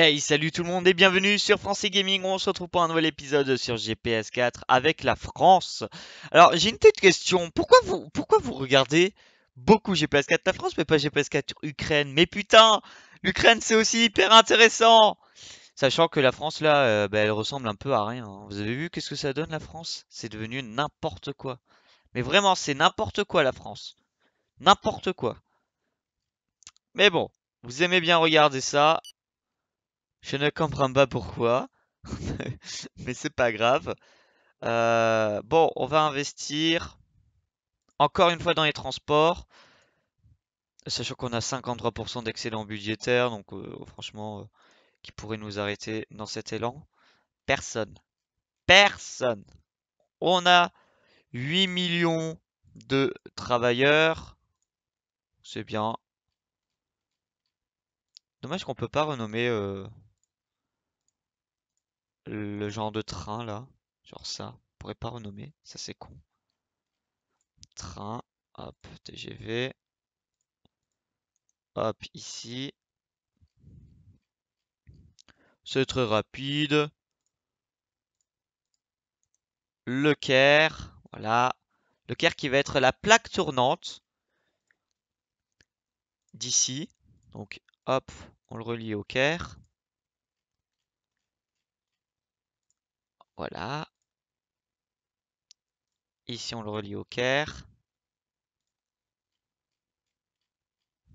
Hey, salut tout le monde et bienvenue sur Français Gaming. On se retrouve pour un nouvel épisode sur GPS4 avec la France. Alors, j'ai une petite question. Pourquoi vous, pourquoi vous regardez beaucoup GPS4 la France, mais pas GPS4 Ukraine Mais putain, l'Ukraine c'est aussi hyper intéressant Sachant que la France là, euh, bah, elle ressemble un peu à rien. Hein. Vous avez vu qu'est-ce que ça donne la France C'est devenu n'importe quoi. Mais vraiment, c'est n'importe quoi la France. N'importe quoi. Mais bon, vous aimez bien regarder ça, je ne comprends pas pourquoi, mais c'est pas grave. Euh, bon, on va investir encore une fois dans les transports. Sachant qu'on a 53% d'excellent budgétaire, donc euh, franchement, euh, qui pourrait nous arrêter dans cet élan Personne. Personne. On a 8 millions de travailleurs. C'est bien. Dommage qu'on peut pas renommer le genre de train là, genre ça, on pourrait pas renommer, ça c'est con. Train, hop, TGV, hop, ici. C'est très rapide. Le Caire, voilà. Le Caire qui va être la plaque tournante d'ici. Donc hop, on le relie au Caire. Voilà. Ici, on le relie au Caire,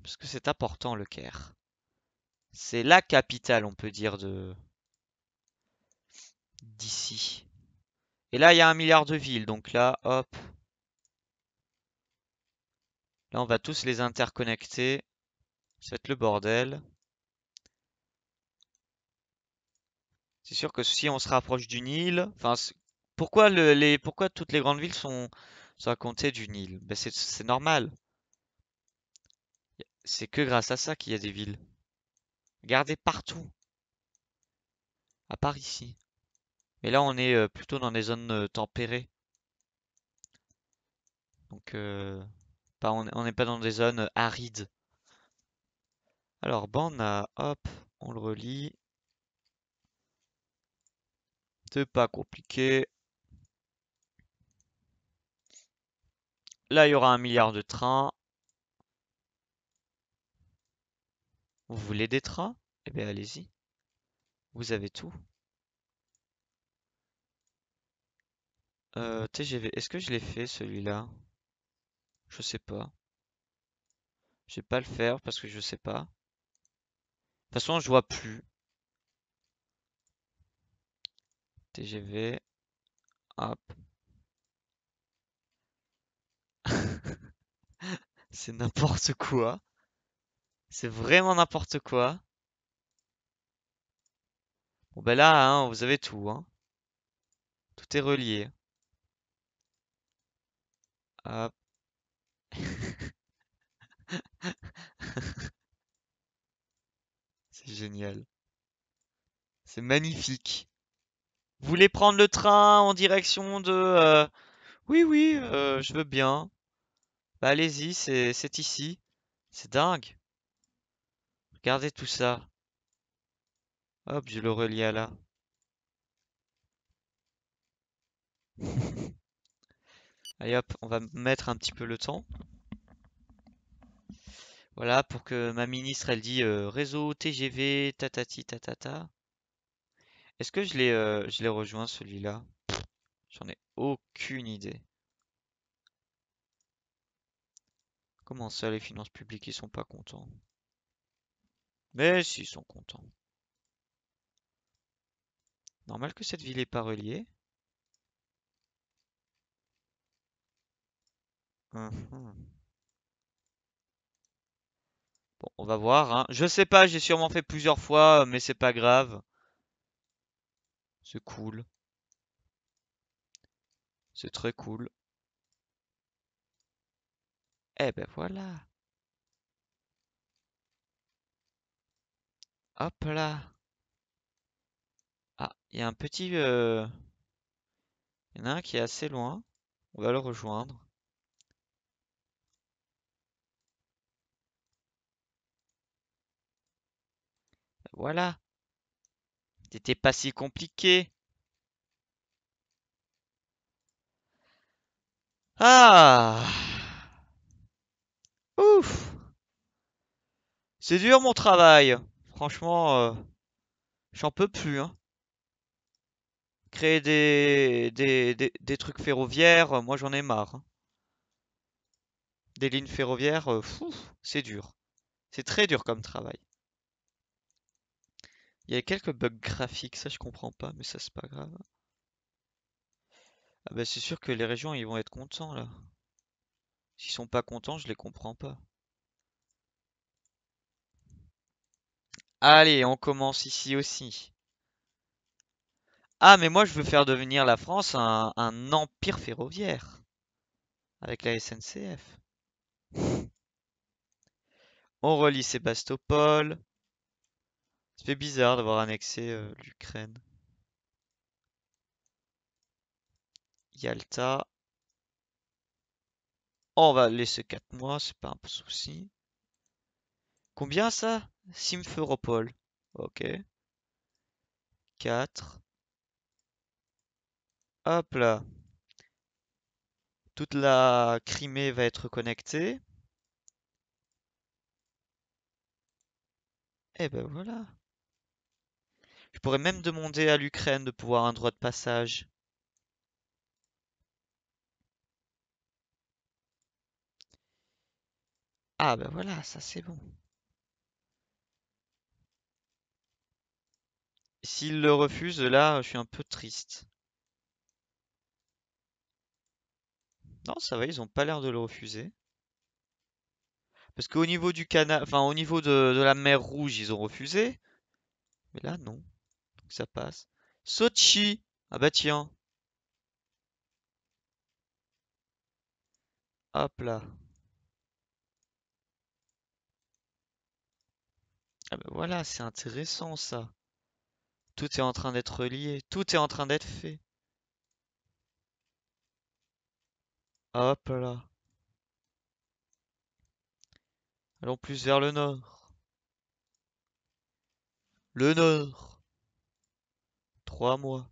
Parce que c'est important, le Caire, C'est la capitale, on peut dire, de d'ici. Et là, il y a un milliard de villes. Donc là, hop. Là, on va tous les interconnecter. C'est le bordel. C'est sûr que si on se rapproche du Nil, enfin, pourquoi, pourquoi toutes les grandes villes sont, à compter du Nil ben C'est normal. C'est que grâce à ça qu'il y a des villes. Regardez partout. À part ici. Mais là, on est euh, plutôt dans des zones euh, tempérées. Donc, euh, on n'est pas dans des zones arides. Alors, ben on a, hop, on le relie pas compliqué. Là, il y aura un milliard de trains. Vous voulez des trains Eh bien, allez-y. Vous avez tout. Euh, TGV, est-ce que je l'ai fait celui-là Je sais pas. Je vais pas le faire parce que je sais pas. De toute façon, je vois plus. TGV hop C'est n'importe quoi. C'est vraiment n'importe quoi. Bon ben là, hein, vous avez tout. Hein. Tout est relié. Hop. C'est génial. C'est magnifique. Vous voulez prendre le train en direction de... Euh, oui, oui, euh, je veux bien. Bah, allez-y, c'est ici. C'est dingue. Regardez tout ça. Hop, je le relie à là. Allez hop, on va mettre un petit peu le temps. Voilà, pour que ma ministre, elle dit euh, réseau TGV, tatati, tatata. Est-ce que euh, je l'ai rejoint celui-là? J'en ai aucune idée. Comment ça, les finances publiques, ils sont pas contents? Mais s'ils sont contents. Normal que cette ville est pas reliée. Bon, on va voir. Hein. Je sais pas, j'ai sûrement fait plusieurs fois, mais c'est pas grave. C'est cool. C'est très cool. Eh ben voilà. Hop là. Ah, il y a un petit... Euh, il y en a un qui est assez loin. On va le rejoindre. Voilà. C'était pas si compliqué. Ah Ouf C'est dur mon travail. Franchement, euh, j'en peux plus. Hein. Créer des, des, trucs ferroviaires, euh, moi j'en ai marre. Hein. Des lignes ferroviaires, euh, c'est dur. C'est très dur comme travail. Il y a quelques bugs graphiques, ça je comprends pas, mais ça c'est pas grave. Ah bah c'est sûr que les régions ils vont être contents là. S'ils sont pas contents, je les comprends pas. Allez, on commence ici aussi. Ah, mais moi, je veux faire devenir la France un, un empire ferroviaire. Avec la SNCF. on relie Sébastopol. Ça bizarre d'avoir annexé euh, l'Ukraine. Yalta. Oh, on va laisser 4 mois, c'est pas un souci. Combien ça Simferopol. Ok. 4. Hop là. Toute la Crimée va être connectée. Et eh ben voilà. Je pourrais même demander à l'Ukraine de pouvoir un droit de passage. Ah ben voilà, ça c'est bon. S'ils le refusent, là, je suis un peu triste. Non, ça va, ils ont pas l'air de le refuser. Parce qu'au niveau du canal, enfin au niveau de la mer Rouge, ils ont refusé. Mais là, non ça passe. Sochi Ah bah tiens Hop là Ah bah voilà, c'est intéressant ça Tout est en train d'être lié. tout est en train d'être fait. Hop là Allons plus vers le nord. Le nord Trois mois.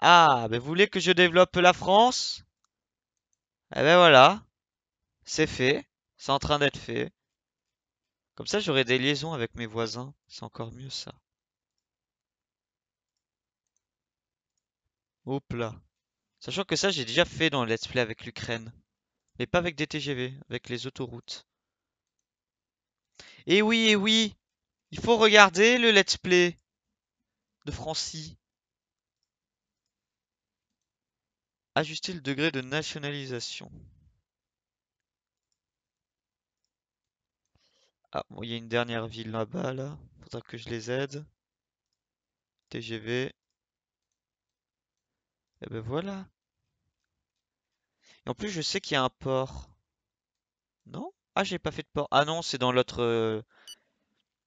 Ah, mais ben, vous voulez que je développe la France Eh ben voilà. C'est fait. C'est en train d'être fait. Comme ça, j'aurai des liaisons avec mes voisins. C'est encore mieux, ça. Oups là. Sachant que ça, j'ai déjà fait dans le let's play avec l'Ukraine. Mais pas avec des TGV, avec les autoroutes. Eh oui, eh oui Il faut regarder le let's play Francis, ajuster le degré de nationalisation. Ah, bon, il y a une dernière ville là-bas, là. Faudra que je les aide. TGV. Et eh ben voilà. Et en plus, je sais qu'il y a un port. Non Ah, j'ai pas fait de port. Ah non, c'est dans l'autre... Euh,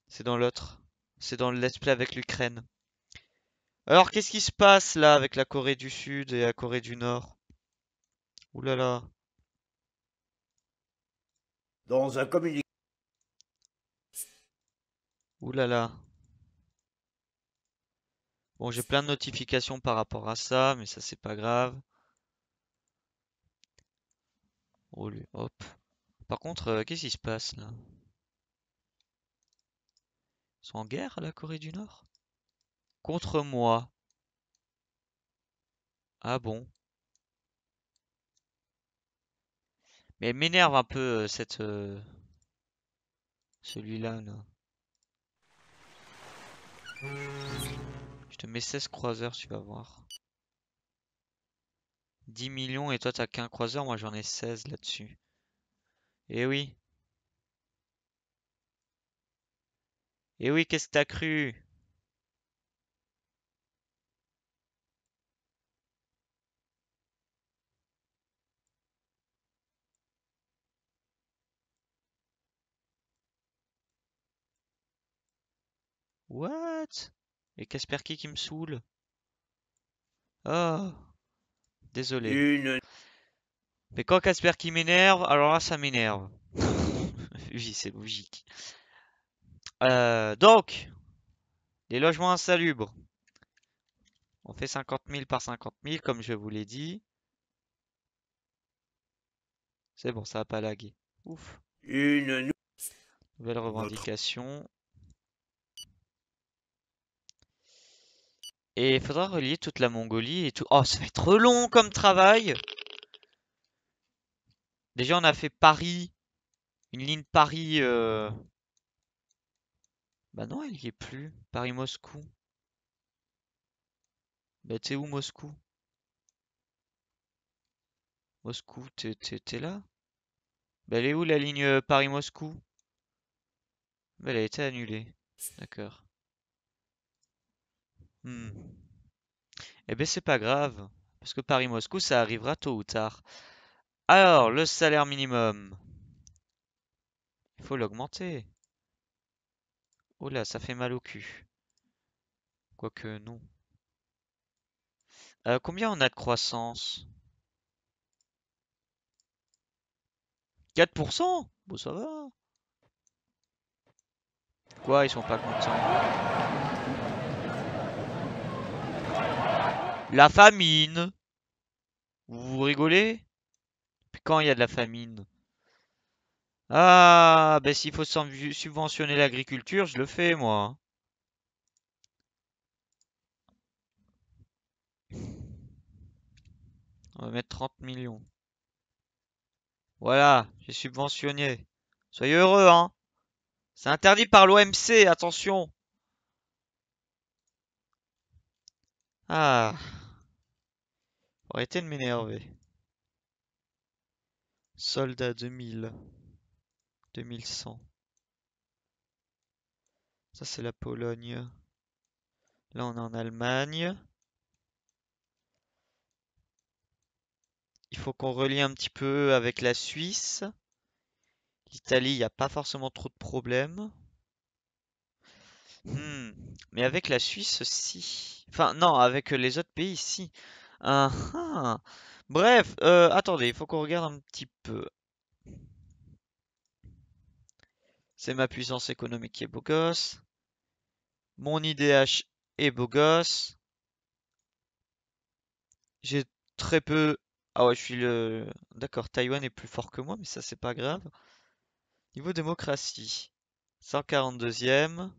c'est dans l'autre. C'est dans le let's play avec l'Ukraine. Alors, qu'est-ce qui se passe là avec la Corée du Sud et la Corée du Nord Ouh là là. Dans un communiqué. Ouh là là. Bon, j'ai plein de notifications par rapport à ça, mais ça c'est pas grave. Oh, hop. Par contre, euh, qu'est-ce qui se passe là Ils sont en guerre, la Corée du Nord Contre moi. Ah bon Mais elle m'énerve un peu, euh, cette... Euh, celui-là, là. Je te mets 16 croiseurs, tu vas voir. 10 millions et toi t'as qu'un croiseur, moi j'en ai 16 là-dessus. Eh oui. Eh oui, qu'est-ce que t'as cru What Et Casper qui me saoule. Oh ah, Désolé. Mais quand qui m'énerve, alors là ça m'énerve. oui, c'est logique. Euh, donc, les logements insalubres. On fait 50 000 par 50 000, comme je vous l'ai dit. C'est bon, ça n'a pas lagué. Ouf. Une nouvelle revendication. Et il faudra relier toute la Mongolie et tout. Oh, ça va être long comme travail. Déjà, on a fait Paris. Une ligne Paris. Euh... Bah non, elle y est plus. Paris-Moscou. Bah t'es où Moscou Moscou, t'es là Bah elle est où la ligne euh, Paris-Moscou Bah elle a été annulée. D'accord. Et hmm. Eh bien, c'est pas grave, parce que Paris-Moscou, ça arrivera tôt ou tard. Alors, le salaire minimum. Il faut l'augmenter. Oh là, ça fait mal au cul. Quoique, non. Euh, combien on a de croissance 4% Bon, ça va. Quoi, ils sont pas contents La famine Vous rigolez Puis quand il y a de la famine Ah, ben s'il faut subventionner l'agriculture, je le fais, moi. On va mettre 30 millions. Voilà, j'ai subventionné. Soyez heureux, hein. C'est interdit par l'OMC, attention. Ah. Arrêtez de m'énerver. Soldat 2000. 2100. Ça, c'est la Pologne. Là, on est en Allemagne. Il faut qu'on relie un petit peu avec la Suisse. L'Italie, il n'y a pas forcément trop de problèmes. Hmm. Mais avec la Suisse, si. Enfin, non, avec les autres pays, si. Ah, ah. Bref, euh, attendez, il faut qu'on regarde un petit peu. C'est ma puissance économique qui est beau gosse. Mon IDH est beau gosse. J'ai très peu... Ah ouais, je suis le... D'accord, Taïwan est plus fort que moi, mais ça, c'est pas grave. Niveau démocratie. 142e.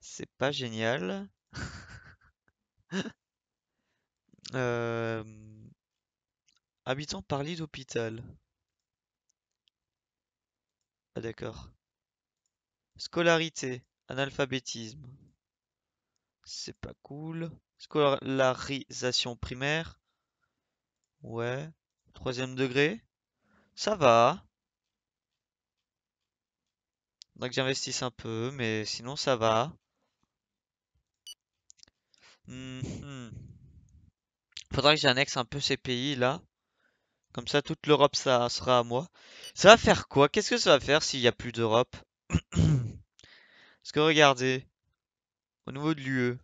C'est pas génial. Habitants par lit d'hôpital. Ah d'accord. Scolarité, analphabétisme. C'est pas cool. Scolarisation primaire. Ouais. Troisième degré. Ça va. Donc que j'investisse un peu, mais sinon ça va. Mmh, hmm. Faudra que j'annexe un peu ces pays là. Comme ça, toute l'Europe, ça sera à moi. Ça va faire quoi Qu'est-ce que ça va faire s'il n'y a plus d'Europe Parce que regardez, au niveau de l'UE,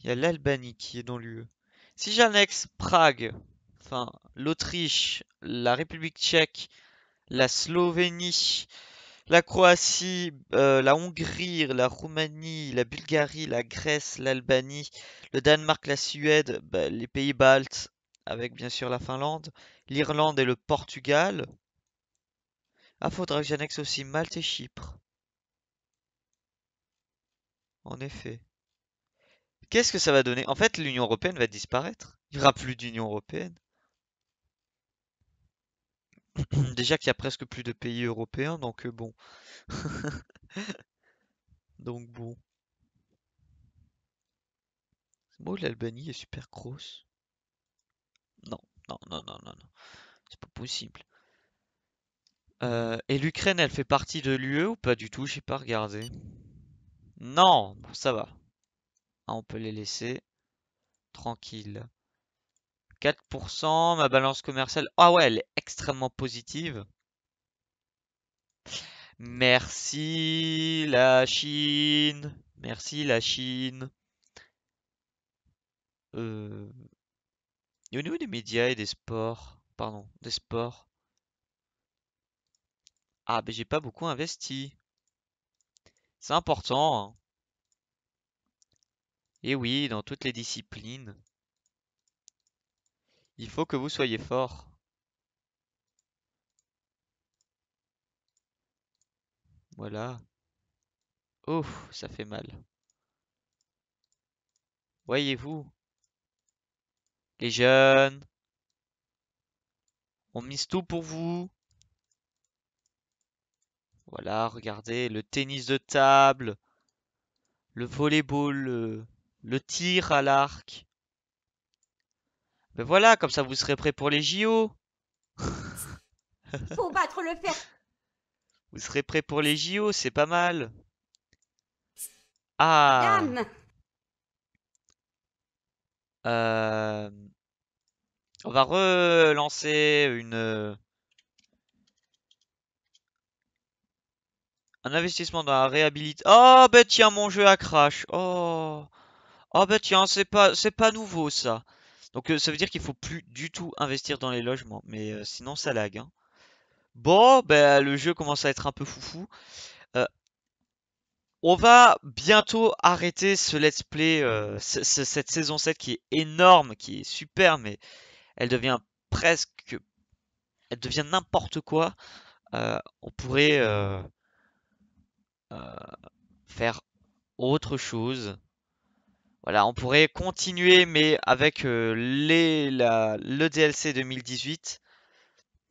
il y a l'Albanie qui est dans l'UE. Si j'annexe Prague, enfin l'Autriche, la République tchèque, la Slovénie, la Croatie, euh, la Hongrie, la Roumanie, la Bulgarie, la Grèce, l'Albanie, le Danemark, la Suède, bah, les pays baltes, avec bien sûr la Finlande, l'Irlande et le Portugal. Ah, faudra que j'annexe aussi Malte et Chypre. En effet. Qu'est-ce que ça va donner En fait, l'Union Européenne va disparaître. Il n'y aura plus d'Union Européenne. Déjà qu'il y a presque plus de pays européens, donc euh, bon. donc bon. C'est l'Albanie est super grosse Non, non, non, non, non, non. C'est pas possible. Euh, et l'Ukraine, elle fait partie de l'UE ou pas du tout J'ai pas regardé. Non, ça va. Ah, on peut les laisser tranquilles. 4%. Ma balance commerciale, ah ouais, elle est extrêmement positive. Merci la Chine. Merci la Chine. Et euh, au niveau des médias et des sports, pardon, des sports. Ah, ben j'ai pas beaucoup investi. C'est important. Hein. Et oui, dans toutes les disciplines. Il faut que vous soyez fort. Voilà. Oh, ça fait mal. Voyez-vous Les jeunes On mise tout pour vous Voilà, regardez, le tennis de table, le volleyball, le, le tir à l'arc voilà, comme ça vous serez prêt pour les JO. faut battre le fer. Vous serez prêt pour les JO, c'est pas mal. Ah. Euh, on va relancer une... Un investissement dans la réhabilitation. Oh, bah tiens, mon jeu a crash. Oh, oh bah tiens, c'est pas, c'est pas nouveau ça. Donc euh, ça veut dire qu'il faut plus du tout investir dans les logements, mais euh, sinon ça lag. Hein. Bon, ben, le jeu commence à être un peu foufou. Euh, on va bientôt arrêter ce let's play, cette saison 7 qui est énorme, qui est super, mais elle devient presque... Elle devient n'importe quoi. on pourrait faire autre chose. Voilà, on pourrait continuer, mais avec euh, les, le DLC 2018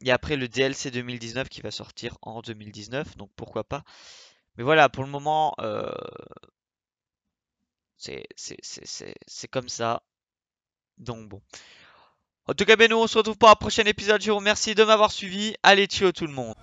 et après le DLC 2019 qui va sortir en 2019, donc pourquoi pas. Mais voilà, pour le moment, euh, c'est comme ça. Donc bon. En tout cas, ben nous, on se retrouve pour un prochain épisode. Je vous remercie de m'avoir suivi. Allez, ciao tout le monde.